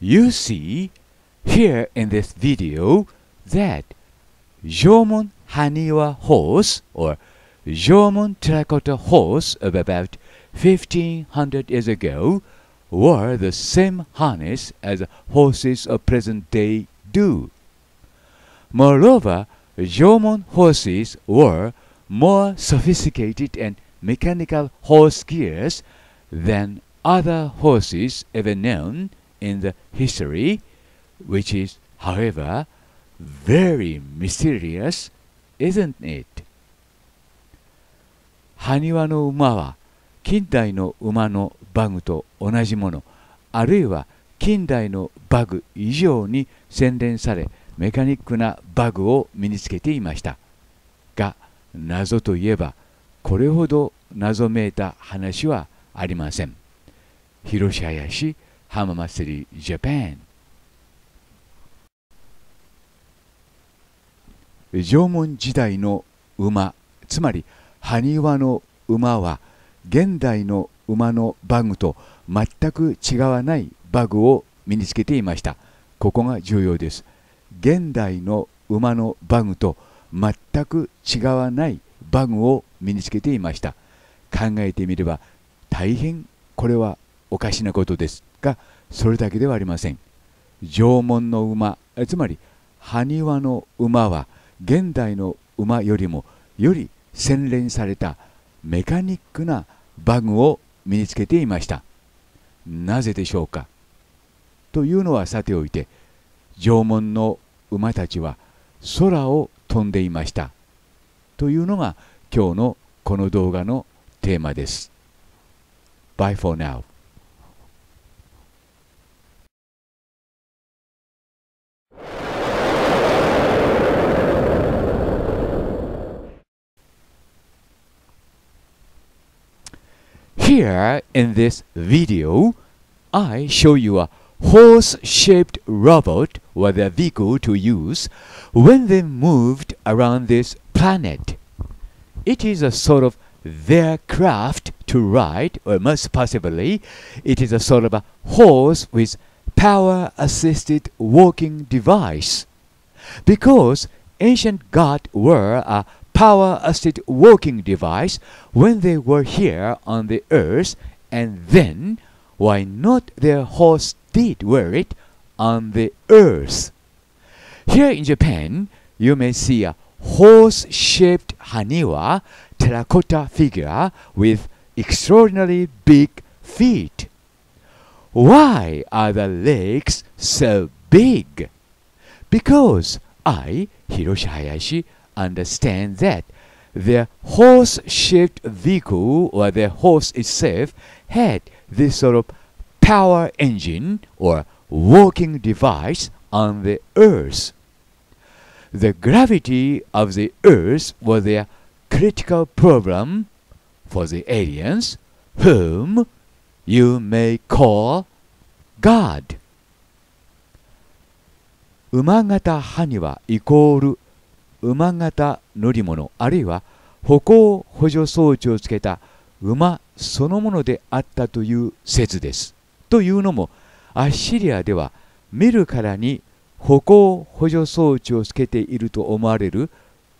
You see here in this video that Jomon Haniwa horse or Jomon terracotta horse of about 1500 years ago wore the same harness as horses of present day do. Moreover, Jomon horses wore more sophisticated and mechanical horse gears than other horses ever known in the history, which is, however, very mysterious, isn't it? 埴輪の馬は近代の馬のバグと同じものあるいは近代のバグ以上に洗練されメカニックなバグを身につけていましたが謎といえばこれほど謎めいた話はありません広し林浜祭りジャパン縄文時代の馬つまり埴輪の馬は現代の馬のバグと全く違わないバグを身につけていましたここが重要です現代の馬のバグと全く違わないバグを身につけていました考えてみれば大変これはおかしなことですがそれだけではありません縄文の馬つまり埴輪の馬は現代の馬よりもより洗練されたメカニックなバグを身につけていましたなぜでしょうかというのはさておいて縄文の馬たちは空を飛んでいましたというのが今日のこの動画のテーマです。Bye for now. Here in this video, I show you a horse-shaped robot with a vehicle to use when they moved around this planet. It is a sort of their craft to ride, or most possibly, it is a sort of a horse with power-assisted walking device. Because ancient gods were a power-assisted walking device when they were here on the earth and then why not their horse did wear it on the earth. Here in Japan, you may see a horse-shaped Haniwa terracotta figure with extraordinarily big feet. Why are the legs so big? Because I, Hiroshi Hayashi, understand that the horse-shaped vehicle or the horse itself had this sort of power engine or walking device on the earth. The gravity of the earth was their critical problem for the aliens, whom you may call God. 馬型埴輪イコール馬型乗り物あるいは歩行補助装置をつけた馬そのものであったという説です。というのもアッシリアでは見るからに歩行補助装置をつけていると思われる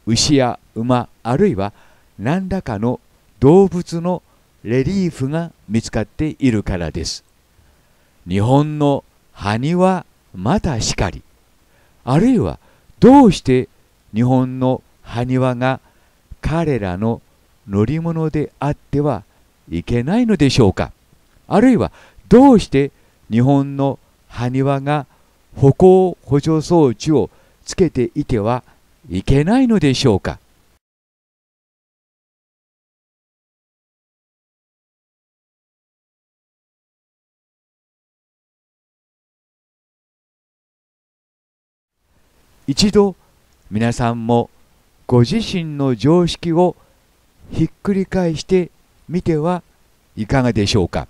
牛や馬あるいは何らかの動物のレリーフが見つかっているからです。日本の埴輪またしかりあるいはどうして日本の埴輪が彼らの乗り物であってはいけないのでしょうかあるいはどうして日本の埴輪が歩行補助装置をつけていてはいけないのでしょうか一度皆さんもご自身の常識をひっくり返してみてはいかがでしょうか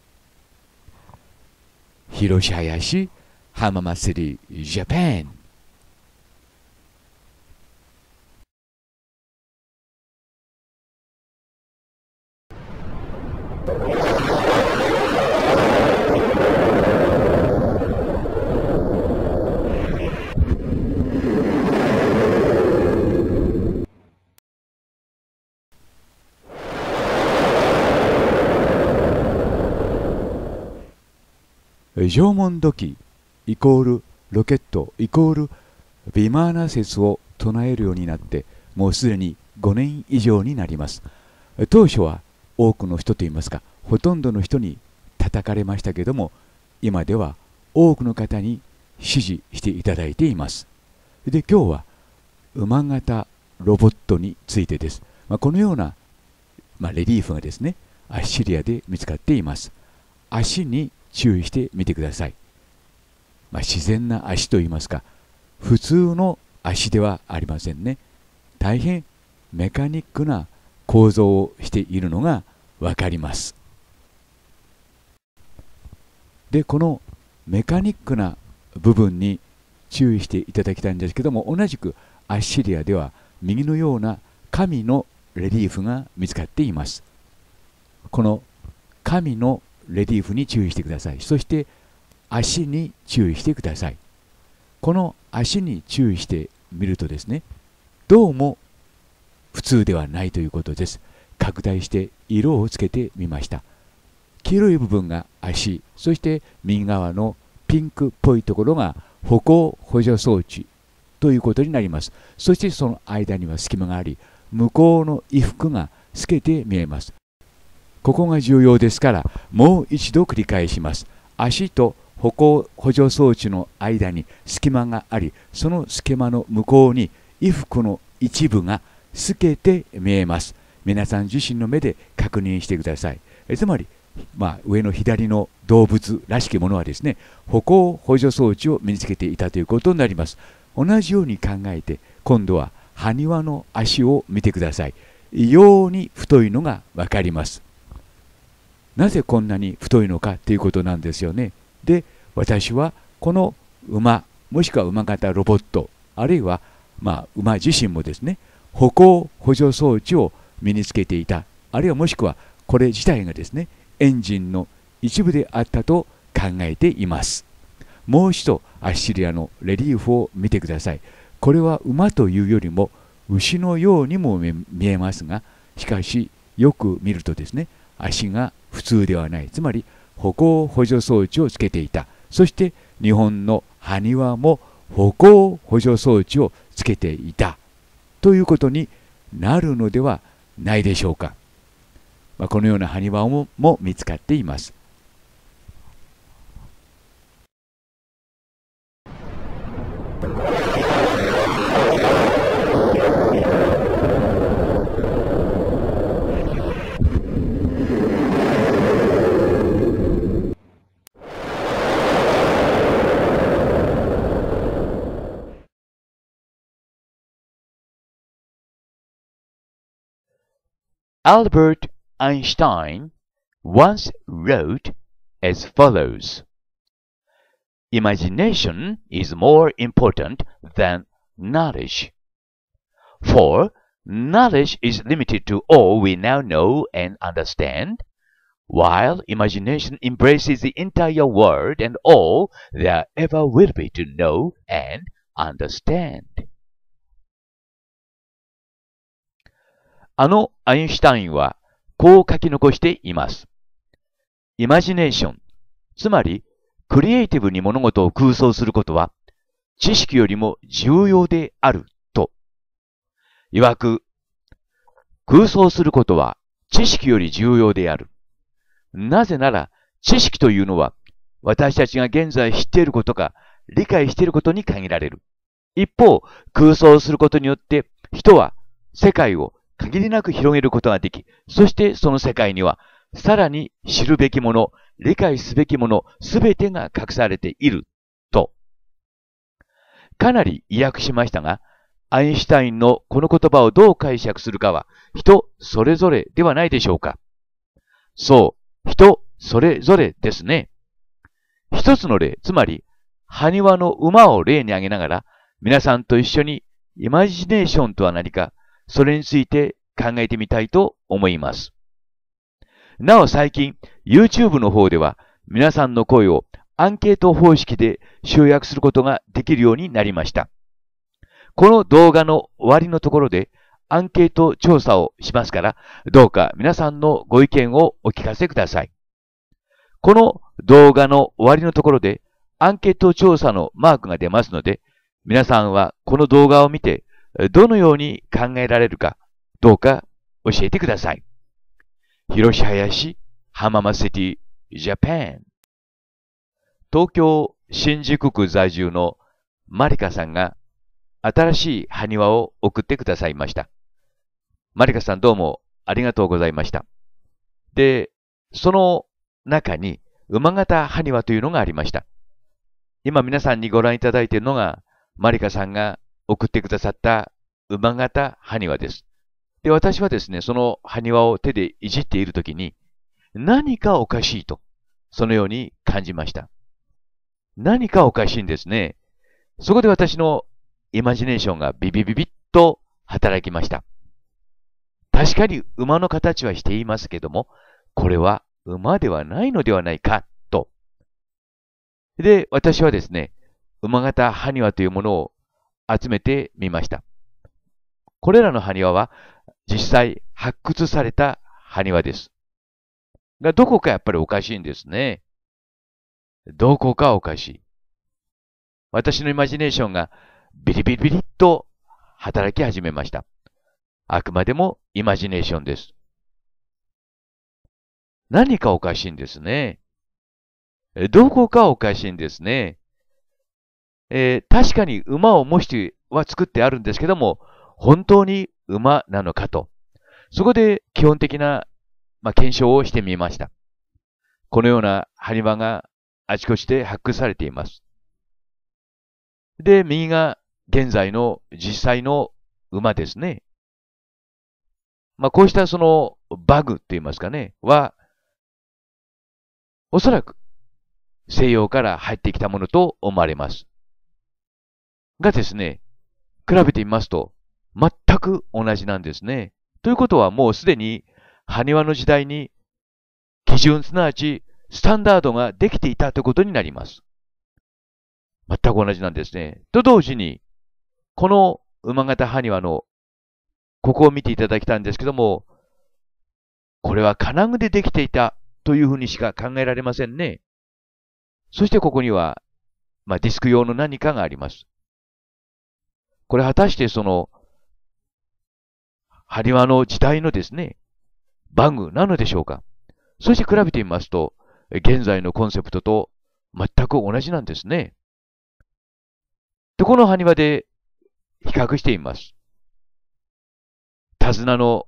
広林浜祭りジャパン縄文土器イコールロケットイコールビマーナ説を唱えるようになってもうすでに5年以上になります当初は多くの人といいますかほとんどの人に叩かれましたけども今では多くの方に支持していただいていますで今日は馬型ロボットについてです、まあ、このような、まあ、レリーフがですねアッシリアで見つかっています足に注意してみてください、まあ、自然な足といいますか普通の足ではありませんね大変メカニックな構造をしているのが分かりますでこのメカニックな部分に注意していただきたいんですけども同じくアッシリアでは右のような神のレリーフが見つかっていますこの神のレリーフに注意してくださいそして足に注意してくださいこの足に注意してみるとですねどうも普通ではないということです拡大して色をつけてみました黄色い部分が足そして右側のピンクっぽいところが歩行補助装置ということになりますそしてその間には隙間があり向こうの衣服が透けて見えますここが重要ですからもう一度繰り返します足と歩行補助装置の間に隙間がありその隙間の向こうに衣服の一部が透けて見えます皆さん自身の目で確認してくださいえつまり、まあ、上の左の動物らしきものはですね歩行補助装置を身につけていたということになります同じように考えて今度は埴輪の足を見てください異様に太いのが分かりますなぜこんなに太いのかっていうことなんですよね。で私はこの馬もしくは馬型ロボットあるいはまあ、馬自身もですね歩行補助装置を身につけていたあるいはもしくはこれ自体がですねエンジンの一部であったと考えていますもう一度アッシリアのレリーフを見てくださいこれは馬というよりも牛のようにも見えますがしかしよく見るとですね足が普通ではないつまり歩行補助装置をつけていたそして日本の埴輪も歩行補助装置をつけていたということになるのではないでしょうか、まあ、このような埴輪もも見つかっています Albert Einstein once wrote as follows Imagination is more important than knowledge, for knowledge is limited to all we now know and understand, while imagination embraces the entire world and all there ever will be to know and understand. あのアインシュタインはこう書き残しています。イマジネーション、つまりクリエイティブに物事を空想することは知識よりも重要であると。いわく、空想することは知識より重要である。なぜなら知識というのは私たちが現在知っていることか理解していることに限られる。一方、空想することによって人は世界を限りなく広げることができ、そしてその世界には、さらに知るべきもの、理解すべきもの、すべてが隠されている、と。かなり意訳しましたが、アインシュタインのこの言葉をどう解釈するかは、人それぞれではないでしょうか。そう、人それぞれですね。一つの例、つまり、埴輪の馬を例に挙げながら、皆さんと一緒にイマジネーションとは何かそれについて考えてみたいと思います。なお最近、YouTube の方では皆さんの声をアンケート方式で集約することができるようになりました。この動画の終わりのところでアンケート調査をしますから、どうか皆さんのご意見をお聞かせください。この動画の終わりのところでアンケート調査のマークが出ますので、皆さんはこの動画を見てどのように考えられるかどうか教えてください。広し林浜松シティジャパン東京新宿区在住のマリカさんが新しい埴輪を送ってくださいました。マリカさんどうもありがとうございました。で、その中に馬型埴輪というのがありました。今皆さんにご覧いただいているのがマリカさんが送ってくださった馬型埴輪です。で、私はですね、その埴輪を手でいじっているときに、何かおかしいと、そのように感じました。何かおかしいんですね。そこで私のイマジネーションがビビビビッと働きました。確かに馬の形はしていますけども、これは馬ではないのではないか、と。で、私はですね、馬型埴輪というものを集めてみました。これらの埴輪は実際発掘された埴輪です。が、どこかやっぱりおかしいんですね。どこかおかしい。私のイマジネーションがビリビリビリっと働き始めました。あくまでもイマジネーションです。何かおかしいんですね。どこかおかしいんですね。えー、確かに馬を模しては作ってあるんですけども、本当に馬なのかと。そこで基本的な、まあ、検証をしてみました。このような埴輪があちこちで発掘されています。で、右が現在の実際の馬ですね。まあ、こうしたそのバグって言いますかね、は、おそらく西洋から入ってきたものと思われます。がですね、比べてみますと、全く同じなんですね。ということはもうすでに、埴輪の時代に、基準すなわち、スタンダードができていたということになります。全く同じなんですね。と同時に、この馬型埴輪の、ここを見ていただきたいんですけども、これは金具でできていたというふうにしか考えられませんね。そしてここには、まあ、ディスク用の何かがあります。これ果たしてその、ハリワの時代のですね、バグなのでしょうか。そして比べてみますと、現在のコンセプトと全く同じなんですね。で、このハニワで比較してみます。手綱の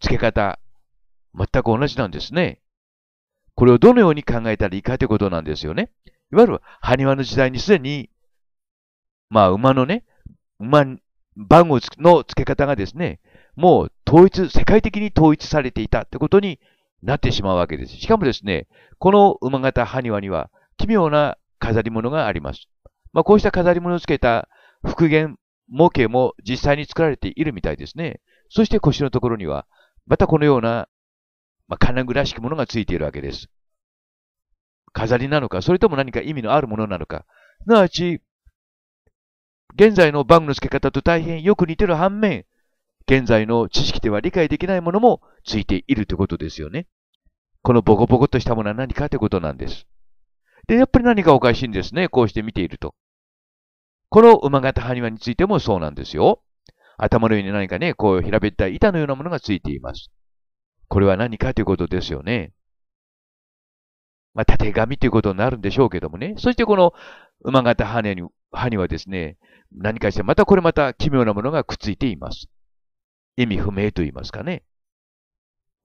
付け方、全く同じなんですね。これをどのように考えたらいいかということなんですよね。いわゆる、埴輪の時代にすでに、まあ、馬のね、ま、番号の付け方がですね、もう統一、世界的に統一されていたってことになってしまうわけです。しかもですね、この馬型埴輪には奇妙な飾り物があります。まあ、こうした飾り物をつけた復元模型も実際に作られているみたいですね。そして腰のところには、またこのような、まあ、金具らしきものがついているわけです。飾りなのか、それとも何か意味のあるものなのか、すなわち、現在のバグの付け方と大変よく似てる反面、現在の知識では理解できないものもついているということですよね。このボコボコとしたものは何かということなんです。で、やっぱり何かおかしいんですね。こうして見ていると。この馬型埴輪についてもそうなんですよ。頭の上に何かね、こう平べったい板のようなものがついています。これは何かということですよね。まあ、縦紙ということになるんでしょうけどもね。そしてこの馬型羽に歯にはですね、何かしてまたこれまた奇妙なものがくっついています。意味不明と言いますかね。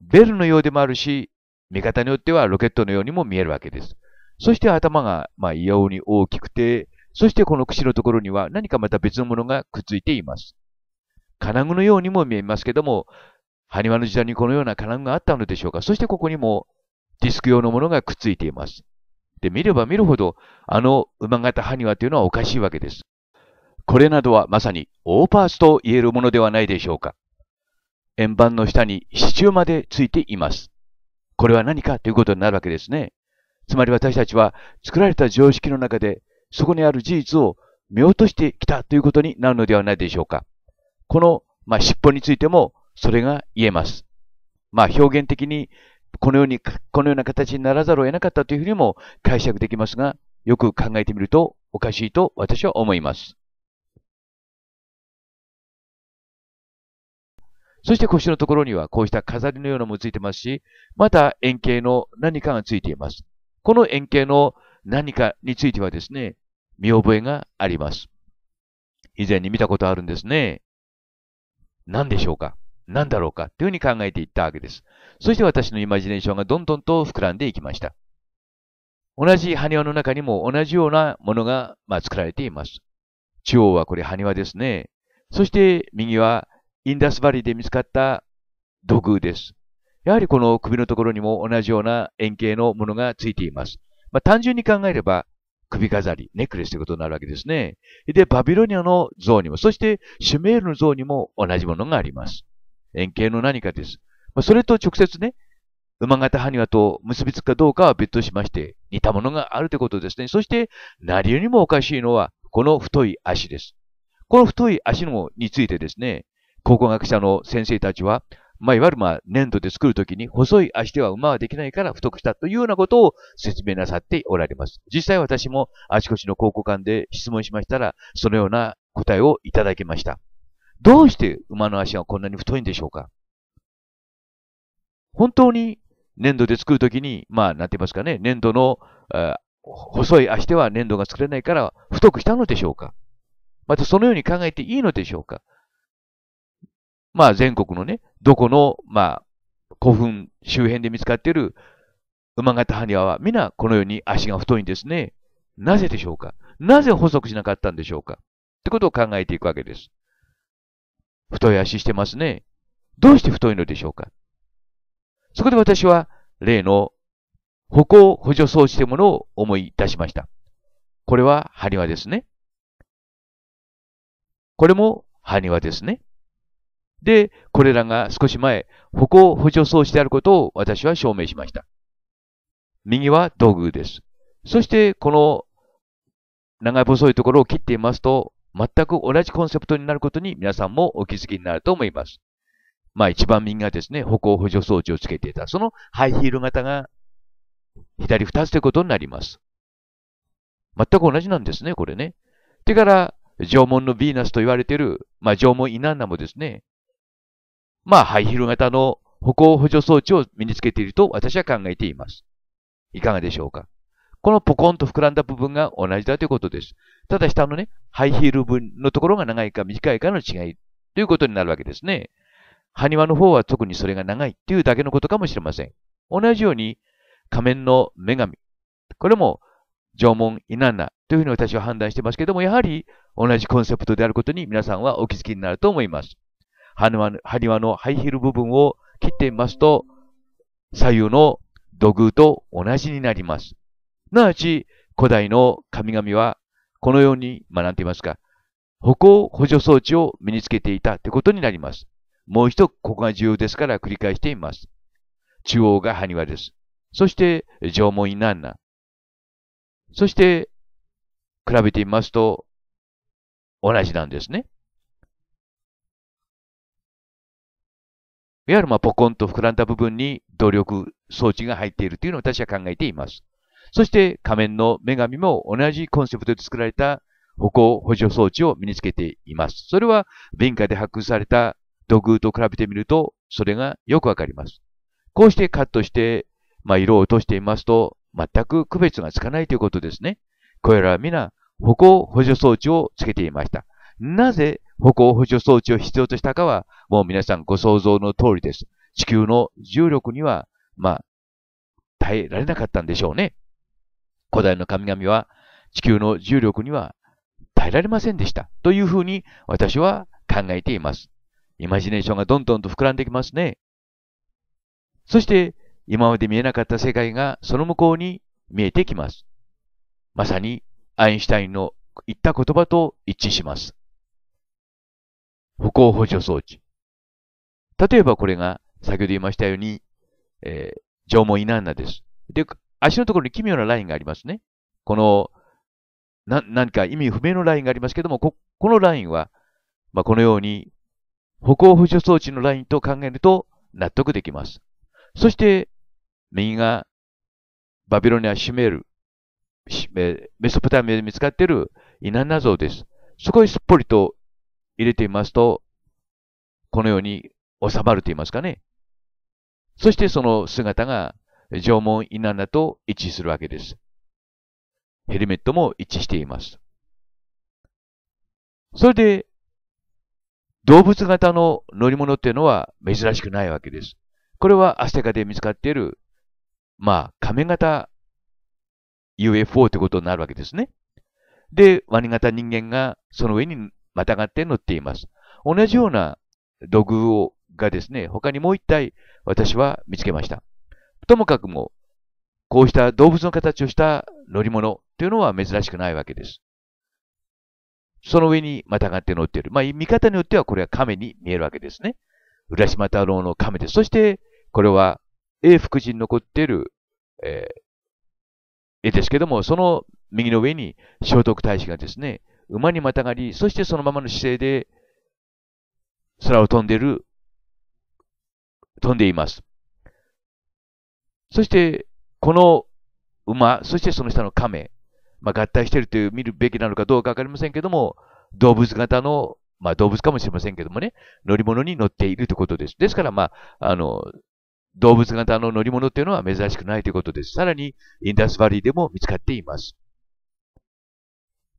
ベルのようでもあるし、見方によってはロケットのようにも見えるわけです。そして頭が、まあ、異様に大きくて、そしてこの口のところには何かまた別のものがくっついています。金具のようにも見えますけども、埴輪の時代にこのような金具があったのでしょうか。そしてここにもディスク用のものがくっついています。で、見れば見るほど、あの馬形埴輪というのはおかしいわけです。これなどはまさにオーパースと言えるものではないでしょうか。円盤の下に支柱までついています。これは何かということになるわけですね。つまり私たちは作られた常識の中で、そこにある事実を見落としてきたということになるのではないでしょうか。この、まあ、尻尾についてもそれが言えます。まあ、表現的にこのように、このような形にならざるを得なかったというふうにも解釈できますが、よく考えてみるとおかしいと私は思います。そして腰のところにはこうした飾りのようなものもついてますし、また円形の何かがついています。この円形の何かについてはですね、見覚えがあります。以前に見たことあるんですね。何でしょうか何だろうかというふうに考えていったわけです。そして私のイマジネーションがどんどんと膨らんでいきました。同じ埴輪の中にも同じようなものが、まあ、作られています。中央はこれ埴輪ですね。そして右はインダスバリーで見つかった土偶です。やはりこの首のところにも同じような円形のものがついています。まあ、単純に考えれば首飾り、ネックレスということになるわけですね。で、バビロニアの像にも、そしてシュメールの像にも同じものがあります。円形の何かです。まあ、それと直接ね、馬型埴輪と結びつくかどうかは別途しまして、似たものがあるということですね。そして、何よりもおかしいのは、この太い足です。この太い足のについてですね、考古学者の先生たちは、まあ、いわゆるまあ、粘土で作るときに、細い足では馬はできないから太くしたというようなことを説明なさっておられます。実際私もあちこちの考古館で質問しましたら、そのような答えをいただきました。どうして馬の足はこんなに太いんでしょうか本当に粘土で作るときに、まあ、なんて言いますかね、粘土の、えー、細い足では粘土が作れないから太くしたのでしょうかまたそのように考えていいのでしょうかまあ、全国のね、どこの、まあ、古墳周辺で見つかっている馬型埴輪は皆このように足が太いんですね。なぜでしょうかなぜ細くしなかったんでしょうかってことを考えていくわけです。太い足してますね。どうして太いのでしょうかそこで私は、例の歩行補助装置というものを思い出しました。これは埴輪ですね。これも埴輪ですね。で、これらが少し前、歩行補助装置であることを私は証明しました。右は道具です。そして、この長細いところを切っていますと、全く同じコンセプトになることに皆さんもお気づきになると思います。まあ一番右がですね、歩行補助装置をつけていた、そのハイヒール型が左2つということになります。全く同じなんですね、これね。てから、縄文のヴィーナスと言われている、まあ縄文イナンナもですね、まあハイヒール型の歩行補助装置を身につけていると私は考えています。いかがでしょうかこのポコンと膨らんだ部分が同じだということです。ただ下のね、ハイヒール分のところが長いか短いかの違いということになるわけですね。埴輪の方は特にそれが長いっていうだけのことかもしれません。同じように、仮面の女神。これも、縄文イナンナというふうに私は判断してますけども、やはり同じコンセプトであることに皆さんはお気づきになると思います。埴輪のハイヒール部分を切ってみますと、左右の土偶と同じになります。すなわち、古代の神々は、このように、まあ、なんて言いますか、歩行補助装置を身につけていたってことになります。もう一度、ここが重要ですから繰り返しています。中央が埴輪です。そして、縄文イナンナ。そして、比べてみますと、同じなんですね。いわゆるまあポコンと膨らんだ部分に動力装置が入っているというのを私は考えています。そして仮面の女神も同じコンセプトで作られた歩行補助装置を身につけています。それは文化で発掘された土偶と比べてみると、それがよくわかります。こうしてカットして、まあ、色を落としていますと、全く区別がつかないということですね。これらは皆、歩行補助装置をつけていました。なぜ歩行補助装置を必要としたかは、もう皆さんご想像の通りです。地球の重力には、まあ、耐えられなかったんでしょうね。古代の神々は地球の重力には耐えられませんでした。というふうに私は考えています。イマジネーションがどんどんと膨らんできますね。そして、今まで見えなかった世界がその向こうに見えてきます。まさにアインシュタインの言った言葉と一致します。歩行補助装置。例えばこれが先ほど言いましたように、えー、縄文イナンナです。で、足のところに奇妙なラインがありますね。この、な、何か意味不明のラインがありますけども、こ、このラインは、まあ、このように、歩行補助装置のラインと考えると納得できます。そして、右が、バビロニア・シュメール、メソプタミアで見つかっているイナナ像です。そこへすっぽりと入れてみますと、このように収まると言いますかね。そしてその姿が縄文イナナと一致するわけです。ヘルメットも一致しています。それで、動物型の乗り物っていうのは珍しくないわけです。これはアステカで見つかっている、まあ、亀型 UFO ってことになるわけですね。で、ワニ型人間がその上にまたがって乗っています。同じような土偶をがですね、他にもう一体私は見つけました。ともかくも、こうした動物の形をした乗り物というのは珍しくないわけです。その上にまたがって乗っている。まあ、見方によってはこれは亀に見えるわけですね。浦島太郎の亀です。そして、これは永福寺に残っている、えー、絵ですけども、その右の上に聖徳太子がですね、馬にまたがり、そしてそのままの姿勢で空を飛んでいる、飛んでいます。そして、この馬、そしてその下の亀、まあ、合体しているという見るべきなのかどうかわかりませんけども、動物型の、まあ、動物かもしれませんけどもね、乗り物に乗っているということです。ですから、まあ、あの、動物型の乗り物というのは珍しくないということです。さらに、インダスバリーでも見つかっています。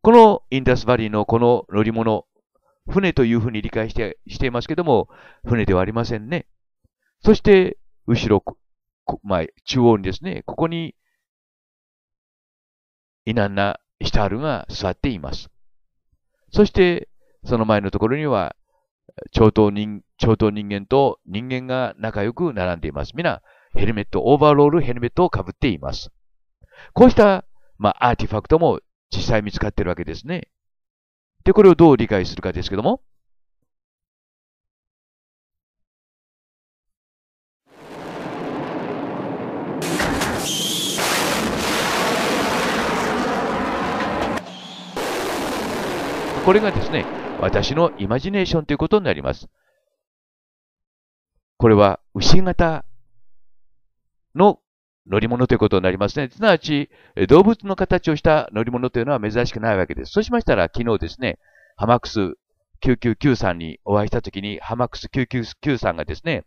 このインダスバリーのこの乗り物、船というふうに理解してしていますけども、船ではありませんね。そして、後ろ、まあ、中央にですね、ここに、イナンナ・ヒタールが座っています。そして、その前のところには、超党人、超等人間と人間が仲良く並んでいます。皆、ヘルメット、オーバーロールヘルメットをかぶっています。こうした、まあ、アーティファクトも実際見つかっているわけですね。で、これをどう理解するかですけども、これがですね、私のイマジネーションということになります。これは牛型の乗り物ということになりますね。すなわち、動物の形をした乗り物というのは珍しくないわけです。そうしましたら、昨日ですね、ハマックス999さんにお会いしたときに、ハマックス999さんがですね、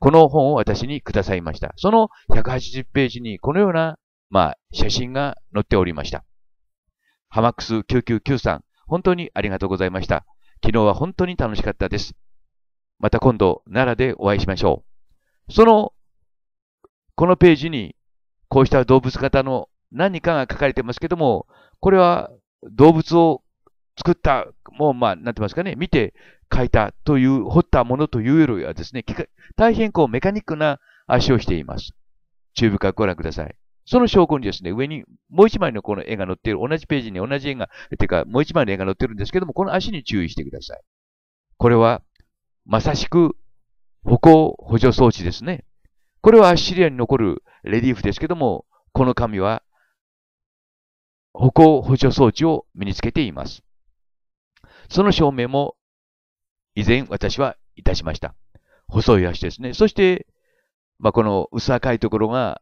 この本を私にくださいました。その180ページにこのような、まあ、写真が載っておりました。ハマックス999さん、本当にありがとうございました。昨日は本当に楽しかったです。また今度、奈良でお会いしましょう。その、このページに、こうした動物型の何かが書かれてますけども、これは動物を作った、もうまあ、なんてますかね、見て書いたという、掘ったものというよりはですね、大変こうメカニックな足をしています。中部からご覧ください。その証拠にですね、上にもう一枚のこの絵が載っている、同じページに同じ絵が、てか、もう一枚の絵が載ってるんですけども、この足に注意してください。これは、まさしく、歩行補助装置ですね。これはアッシリアに残るレリーフですけども、この紙は、歩行補助装置を身につけています。その証明も、以前私はいたしました。細い足ですね。そして、まあ、この薄赤いところが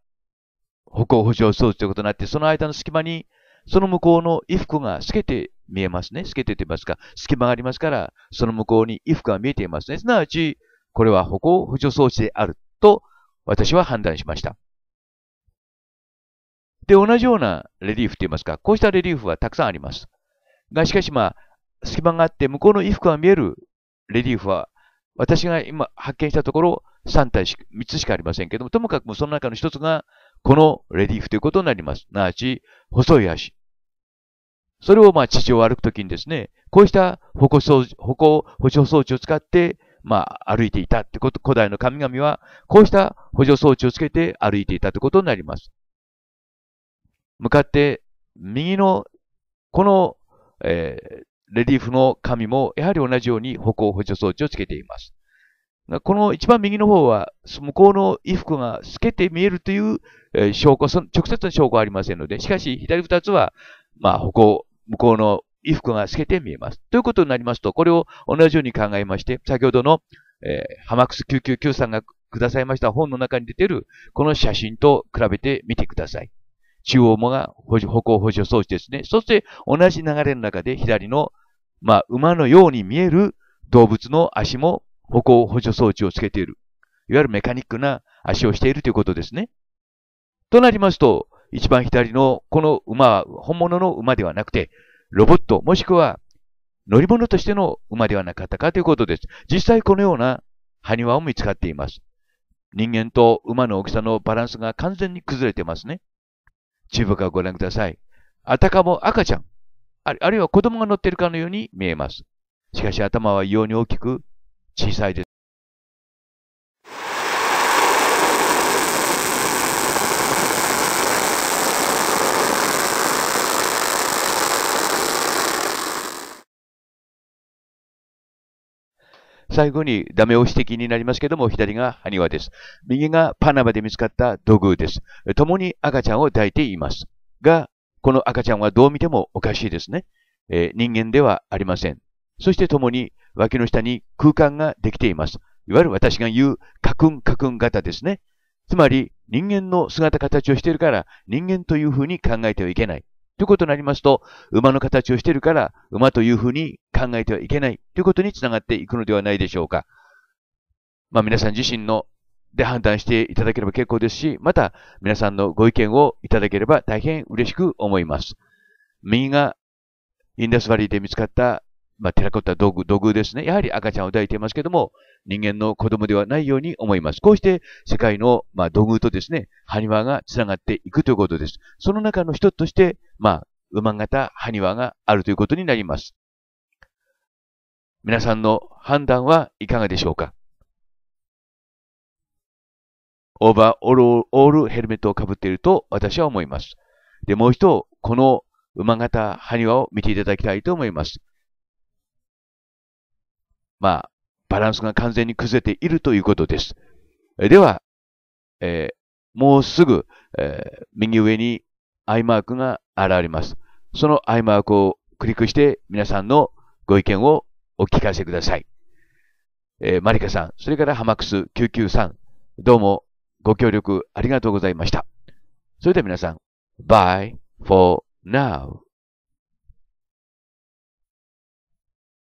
歩行補助装置ということになって、その間の隙間に、その向こうの衣服が透けて見えますね。透けてと言いますか、隙間がありますから、その向こうに衣服が見えていますね。すなわち、これは歩行補助装置であると、私は判断しました。で、同じようなレリーフと言いますか、こうしたレリーフはたくさんあります。が、しかしまあ、隙間があって向こうの衣服が見えるレリーフは、私が今発見したところ、3体3つしかありませんけども、ともかくもその中の1つが、このレリーフということになります。なわち、細い足。それを、まあ、地上を歩くときにですね、こうした歩行装置、歩行補助装置を使って、まあ、歩いていたってこと、古代の神々は、こうした補助装置をつけて歩いていたということになります。向かって、右の、この、えー、レリーフの紙も、やはり同じように歩行補助装置をつけています。この一番右の方は、向こうの衣服が透けて見えるというえー、証拠、その直接の証拠はありませんので、しかし左二つは、まあ、歩行、向こうの衣服が透けて見えます。ということになりますと、これを同じように考えまして、先ほどの、えー、ハマックス999さんがくださいました本の中に出ている、この写真と比べてみてください。中央もが歩行補助装置ですね。そして同じ流れの中で左の、まあ、馬のように見える動物の足も歩行補助装置をつけている。いわゆるメカニックな足をしているということですね。となりますと、一番左のこの馬は本物の馬ではなくて、ロボット、もしくは乗り物としての馬ではなかったかということです。実際このような埴輪を見つかっています。人間と馬の大きさのバランスが完全に崩れてますね。中部からご覧ください。あたかも赤ちゃん、あるいは子供が乗っているかのように見えます。しかし頭は異様に大きく小さいです。最後にダメ押し的になりますけども、左が埴輪です。右がパナマで見つかった土偶です。共に赤ちゃんを抱いています。が、この赤ちゃんはどう見てもおかしいですね。えー、人間ではありません。そして共に脇の下に空間ができています。いわゆる私が言うカクンカクン型ですね。つまり人間の姿形をしているから人間というふうに考えてはいけない。ということになりますと、馬の形をしているから、馬というふうに考えてはいけないということにつながっていくのではないでしょうか。まあ皆さん自身ので判断していただければ結構ですし、また皆さんのご意見をいただければ大変嬉しく思います。右がインダスバリーで見つかった、まあ、テラコッタ道具、土偶ですね。やはり赤ちゃんを抱いていますけども、人間の子供ではないように思います。こうして世界の、まあ、土偶とですね、埴輪が繋がっていくということです。その中の人として、まあ、馬型埴輪があるということになります。皆さんの判断はいかがでしょうかオーバーオールヘルメットをかぶっていると私は思います。で、もう一度、この馬型埴輪を見ていただきたいと思います。まあ、バランスが完全に崩れているということです。では、えー、もうすぐ、えー、右上に i マークが現れます。その i マークをクリックして皆さんのご意見をお聞かせください。えー、マリカさん、それからハマクス99 3どうもご協力ありがとうございました。それでは皆さん、Bye for now.